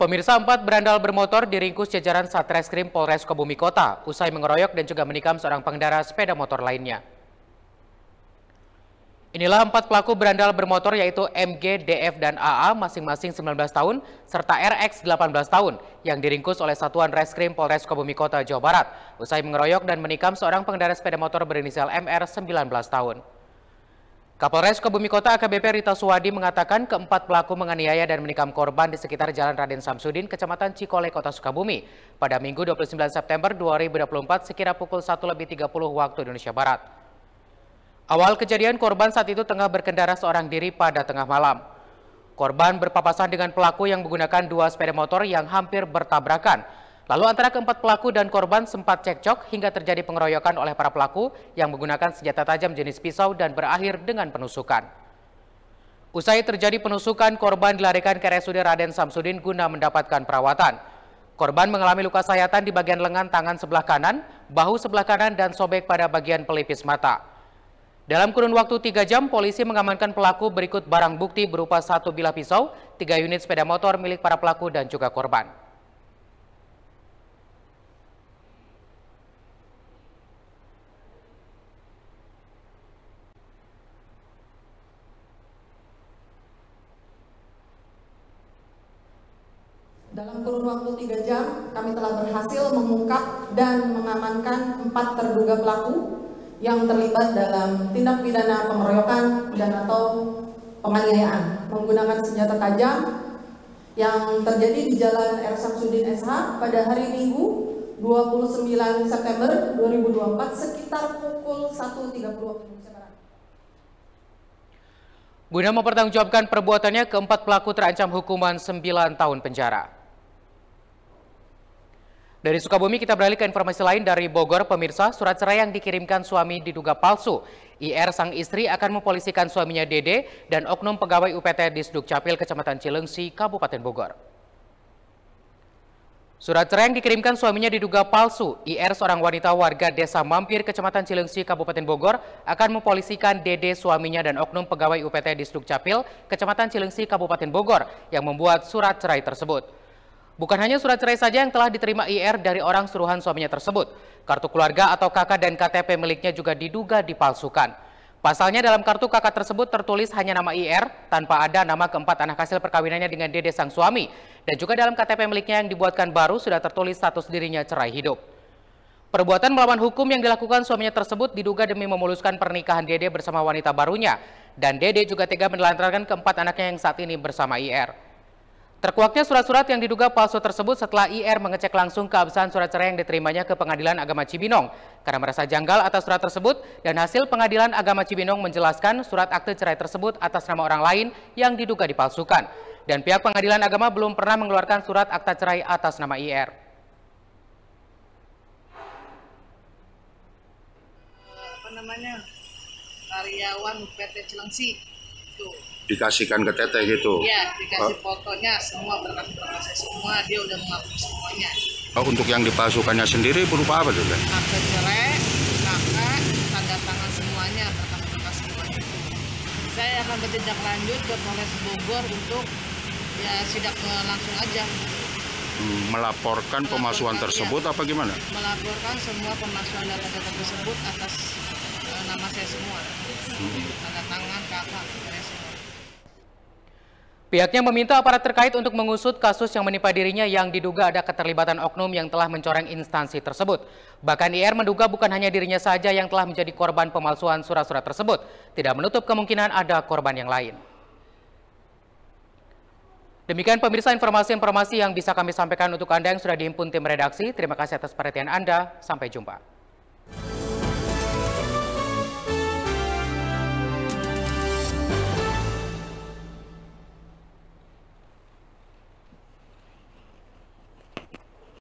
Pemirsa empat berandal bermotor diringkus jajaran Satreskrim Polres Sukabumi Kota usai mengeroyok dan juga menikam seorang pengendara sepeda motor lainnya. Inilah empat pelaku berandal bermotor yaitu MG, DF, dan AA masing-masing 19 tahun serta RX 18 tahun yang diringkus oleh Satuan Reskrim Polres Sukabumi Kota Jawa Barat usai mengeroyok dan menikam seorang pengendara sepeda motor berinisial MR 19 tahun. Kapolres Sukabumi Kota AKBP Rita Suwadi mengatakan keempat pelaku menganiaya dan menikam korban di sekitar Jalan Raden Samsudin, Kecamatan Cikole, Kota Sukabumi pada Minggu 29 September 2024 sekira pukul lebih puluh waktu Indonesia Barat. Awal kejadian korban saat itu tengah berkendara seorang diri pada tengah malam. Korban berpapasan dengan pelaku yang menggunakan dua sepeda motor yang hampir bertabrakan Lalu antara keempat pelaku dan korban sempat cekcok hingga terjadi pengeroyokan oleh para pelaku yang menggunakan senjata tajam jenis pisau dan berakhir dengan penusukan. Usai terjadi penusukan, korban dilarikan ke RSUD Raden Samsudin guna mendapatkan perawatan. Korban mengalami luka sayatan di bagian lengan tangan sebelah kanan, bahu sebelah kanan, dan sobek pada bagian pelipis mata. Dalam kurun waktu 3 jam, polisi mengamankan pelaku berikut barang bukti berupa satu bilah pisau, tiga unit sepeda motor milik para pelaku dan juga korban. 23 jam kami telah berhasil mengungkap dan mengamankan empat terduga pelaku yang terlibat dalam tindak pidana pengeroyokan dan atau penganiayaan menggunakan senjata tajam yang terjadi di Jalan R. Samsudin SH pada hari Minggu 29 September 2024 sekitar pukul 1.30 Guna mempertanggungjawabkan perbuatannya, keempat pelaku terancam hukuman 9 tahun penjara. Dari Sukabumi kita beralih ke informasi lain dari Bogor, pemirsa. Surat cerai yang dikirimkan suami diduga palsu. IR sang istri akan mempolisikan suaminya Dede dan oknum pegawai UPT di Capil, Kecamatan Cilengsi, Kabupaten Bogor. Surat cerai yang dikirimkan suaminya diduga palsu. IR seorang wanita warga desa Mampir, Kecamatan Cilengsi, Kabupaten Bogor akan mempolisikan Dede suaminya dan oknum pegawai UPT di Capil, Kecamatan Cilengsi, Kabupaten Bogor yang membuat surat cerai tersebut. Bukan hanya surat cerai saja yang telah diterima IR dari orang suruhan suaminya tersebut. Kartu keluarga atau kakak dan KTP miliknya juga diduga dipalsukan. Pasalnya dalam kartu kakak tersebut tertulis hanya nama IR tanpa ada nama keempat anak hasil perkawinannya dengan Dede sang suami. Dan juga dalam KTP miliknya yang dibuatkan baru sudah tertulis status dirinya cerai hidup. Perbuatan melawan hukum yang dilakukan suaminya tersebut diduga demi memuluskan pernikahan Dede bersama wanita barunya. Dan Dede juga tega menelantarkan keempat anaknya yang saat ini bersama IR. Terkuaknya surat-surat yang diduga palsu tersebut setelah IR mengecek langsung keabsahan surat cerai yang diterimanya ke Pengadilan Agama Cibinong karena merasa janggal atas surat tersebut dan hasil Pengadilan Agama Cibinong menjelaskan surat akte cerai tersebut atas nama orang lain yang diduga dipalsukan dan pihak Pengadilan Agama belum pernah mengeluarkan surat akta cerai atas nama IR. Apa namanya? Karyawan PT Cilengsi. Tuh dikasihkan ke teteh gitu iya dikasih oh. fotonya semua berkas-berkasnya semua dia udah mengaku semuanya oh, untuk yang dipalsukannya sendiri berupa apa tuh kan jelek, cerai kakak tanda tangan semuanya berkas-berkas semuanya saya akan bertindak lanjut ke Polres Bogor untuk ya sidak langsung aja melaporkan pemalsuan iya. tersebut ya. apa gimana? Melaporkan semua pemalsuan data-data tersebut atas eh, nama saya semua. Hmm. Tanda tangan kakak. Pihaknya meminta aparat terkait untuk mengusut kasus yang menimpa dirinya yang diduga ada keterlibatan oknum yang telah mencoreng instansi tersebut. Bahkan IR menduga bukan hanya dirinya saja yang telah menjadi korban pemalsuan surat-surat tersebut. Tidak menutup kemungkinan ada korban yang lain. Demikian pemirsa informasi-informasi yang bisa kami sampaikan untuk Anda yang sudah dihimpun tim redaksi. Terima kasih atas perhatian Anda. Sampai jumpa.